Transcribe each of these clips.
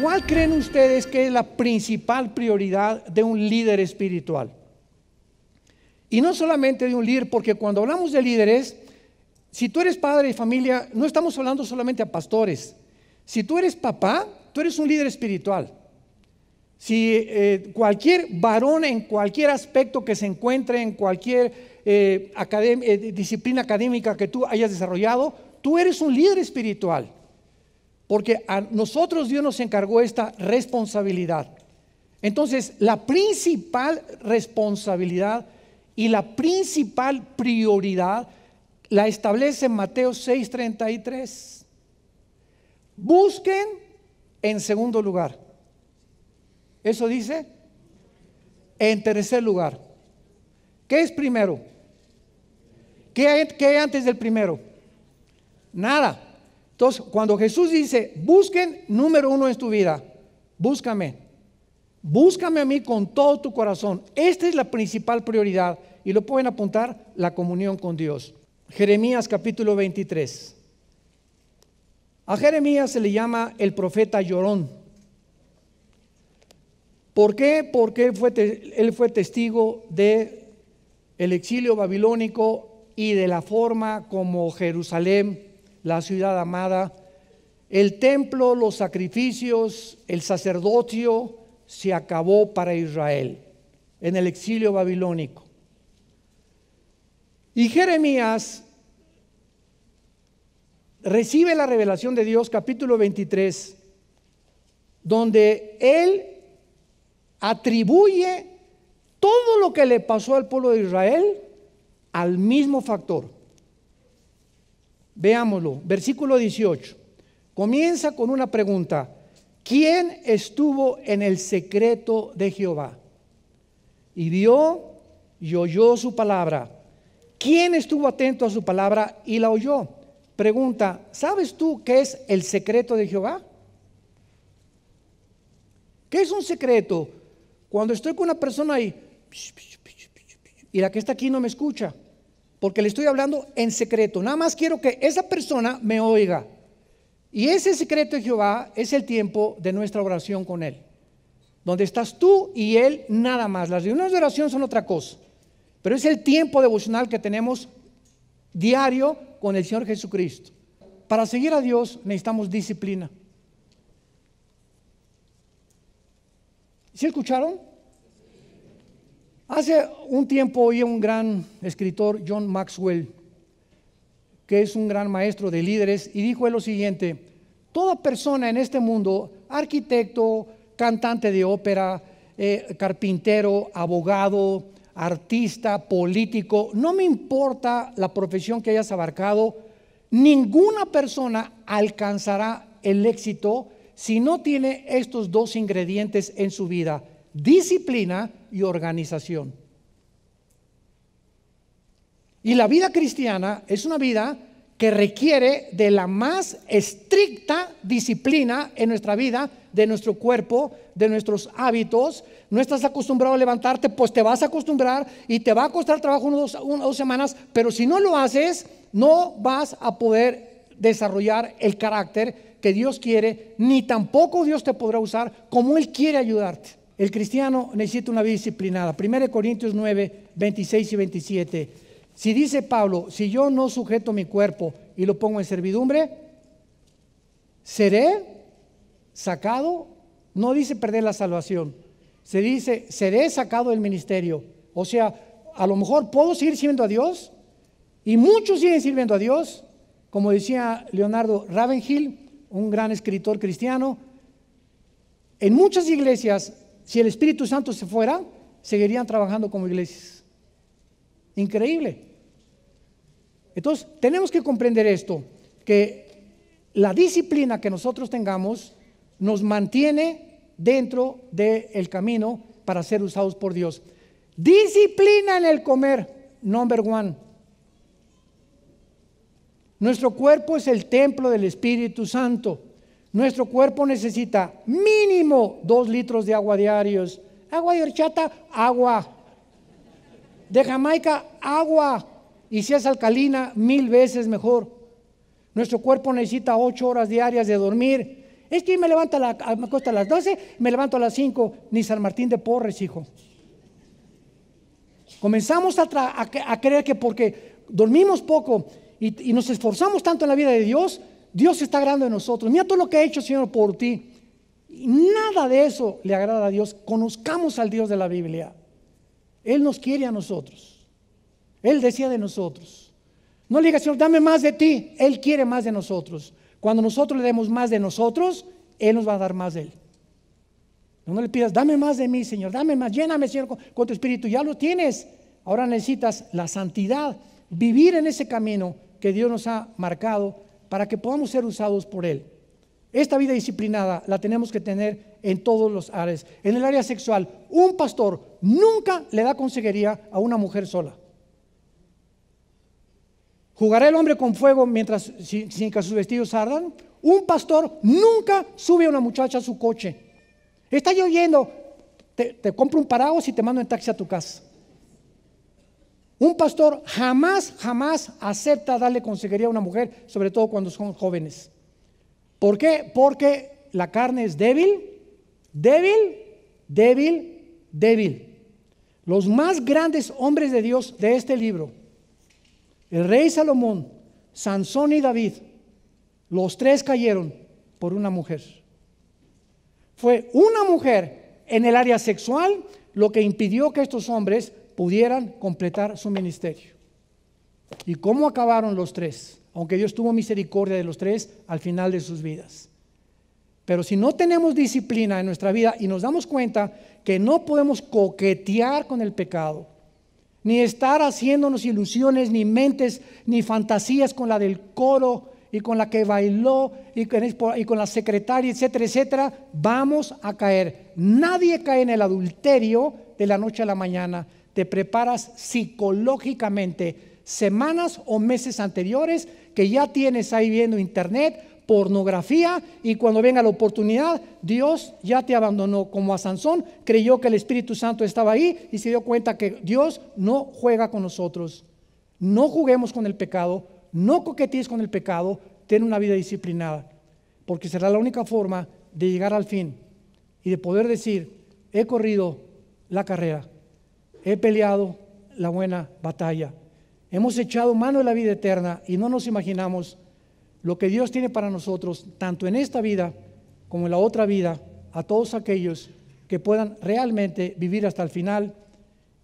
¿Cuál creen ustedes que es la principal prioridad de un líder espiritual? Y no solamente de un líder, porque cuando hablamos de líderes, si tú eres padre de familia, no estamos hablando solamente a pastores. Si tú eres papá, tú eres un líder espiritual. Si eh, cualquier varón en cualquier aspecto que se encuentre, en cualquier eh, eh, disciplina académica que tú hayas desarrollado, tú eres un líder espiritual porque a nosotros Dios nos encargó esta responsabilidad. Entonces, la principal responsabilidad y la principal prioridad la establece Mateo 6:33. Busquen en segundo lugar. Eso dice en tercer lugar. ¿Qué es primero? ¿Qué hay, qué hay antes del primero? Nada. Entonces, cuando Jesús dice, busquen número uno en tu vida, búscame. Búscame a mí con todo tu corazón. Esta es la principal prioridad. Y lo pueden apuntar, la comunión con Dios. Jeremías capítulo 23. A Jeremías se le llama el profeta llorón. ¿Por qué? Porque él fue, él fue testigo de el exilio babilónico y de la forma como Jerusalén la ciudad amada, el templo, los sacrificios, el sacerdocio se acabó para Israel en el exilio babilónico. Y Jeremías recibe la revelación de Dios, capítulo 23, donde él atribuye todo lo que le pasó al pueblo de Israel al mismo factor Veámoslo, versículo 18. Comienza con una pregunta. ¿Quién estuvo en el secreto de Jehová? Y dio y oyó su palabra. ¿Quién estuvo atento a su palabra y la oyó? Pregunta, ¿sabes tú qué es el secreto de Jehová? ¿Qué es un secreto? Cuando estoy con una persona y, y la que está aquí no me escucha porque le estoy hablando en secreto. Nada más quiero que esa persona me oiga. Y ese secreto de Jehová es el tiempo de nuestra oración con Él. Donde estás tú y Él nada más. Las reuniones de oración son otra cosa. Pero es el tiempo devocional que tenemos diario con el Señor Jesucristo. Para seguir a Dios necesitamos disciplina. ¿Sí escucharon? Hace un tiempo oí un gran escritor, John Maxwell, que es un gran maestro de líderes, y dijo lo siguiente, toda persona en este mundo, arquitecto, cantante de ópera, eh, carpintero, abogado, artista, político, no me importa la profesión que hayas abarcado, ninguna persona alcanzará el éxito si no tiene estos dos ingredientes en su vida, disciplina y organización. Y la vida cristiana es una vida que requiere de la más estricta disciplina en nuestra vida, de nuestro cuerpo, de nuestros hábitos. No estás acostumbrado a levantarte, pues te vas a acostumbrar y te va a costar trabajo unas dos semanas, pero si no lo haces, no vas a poder desarrollar el carácter que Dios quiere, ni tampoco Dios te podrá usar como Él quiere ayudarte. El cristiano necesita una vida disciplinada. 1 Corintios 9, 26 y 27. Si dice Pablo, si yo no sujeto mi cuerpo y lo pongo en servidumbre, seré sacado. No dice perder la salvación. Se dice, seré sacado del ministerio. O sea, a lo mejor puedo seguir sirviendo a Dios y muchos siguen sirviendo a Dios. Como decía Leonardo Ravenhill, un gran escritor cristiano, en muchas iglesias si el Espíritu Santo se fuera, seguirían trabajando como iglesias. Increíble. Entonces, tenemos que comprender esto, que la disciplina que nosotros tengamos nos mantiene dentro del camino para ser usados por Dios. Disciplina en el comer, number one. Nuestro cuerpo es el templo del Espíritu Santo. Nuestro cuerpo necesita mínimo dos litros de agua diarios. Agua de horchata, agua. De Jamaica, agua. Y si es alcalina, mil veces mejor. Nuestro cuerpo necesita ocho horas diarias de dormir. Es que me levanto a, a las doce, me levanto a las cinco. ni San Martín de Porres, hijo. Comenzamos a, creer que porque dormimos poco y, nos esforzamos tanto en la vida de Dios, Dios está grande en nosotros. Mira todo lo que ha hecho, Señor, por ti. Y nada de eso le agrada a Dios. Conozcamos al Dios de la Biblia. Él nos quiere a nosotros. Él decía de nosotros. No le digas, Señor, dame más de ti. Él quiere más de nosotros. Cuando nosotros le demos más de nosotros, Él nos va a dar más de Él. No le pidas, dame más de mí, Señor, dame más, lléname, Señor, con tu espíritu. Ya lo tienes. Ahora necesitas la santidad, vivir en ese camino que Dios nos ha marcado para que podamos ser usados por Él. Esta vida disciplinada la tenemos que tener en todos los áreas. En el área sexual, un pastor nunca le da consejería a una mujer sola. ¿Jugará el hombre con fuego mientras sin, que sus vestidos ardan? Un pastor nunca sube a una muchacha a su coche. Está lloviendo, te, te compro un paraguas y te mando en taxi a tu casa. Un pastor jamás, jamás acepta darle consejería a una mujer, sobre todo cuando son jóvenes. ¿Por qué? Porque la carne es débil, débil, débil, débil. Los más grandes hombres de Dios de este libro, el rey Salomón, Sansón y David, los tres cayeron por una mujer. Fue una mujer en el área sexual lo que impidió que estos hombres pudieran completar su ministerio. ¿Y cómo acabaron los tres? Aunque Dios tuvo misericordia de los tres al final de sus vidas. Pero si no tenemos disciplina en nuestra vida y nos damos cuenta que no podemos coquetear con el pecado, ni estar haciéndonos ilusiones, ni mentes, ni fantasías con la del coro y con la que bailó y con la secretaria, etcétera, etcétera, vamos a caer. Nadie cae en el adulterio de la noche a la mañana te preparas psicológicamente semanas o meses anteriores que ya tienes ahí viendo internet, pornografía y cuando venga la oportunidad, Dios ya te abandonó como a Sansón, creyó que el Espíritu Santo estaba ahí y se dio cuenta que Dios no juega con nosotros. No juguemos con el pecado, no coquetees con el pecado, ten una vida disciplinada, porque será la única forma de llegar al fin y de poder decir, he corrido la carrera, he peleado la buena batalla. Hemos echado mano de la vida eterna y no nos imaginamos lo que Dios tiene para nosotros, tanto en esta vida como en la otra vida, a todos aquellos que puedan realmente vivir hasta el final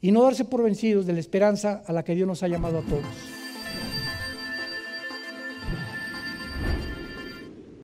y no darse por vencidos de la esperanza a la que Dios nos ha llamado a todos.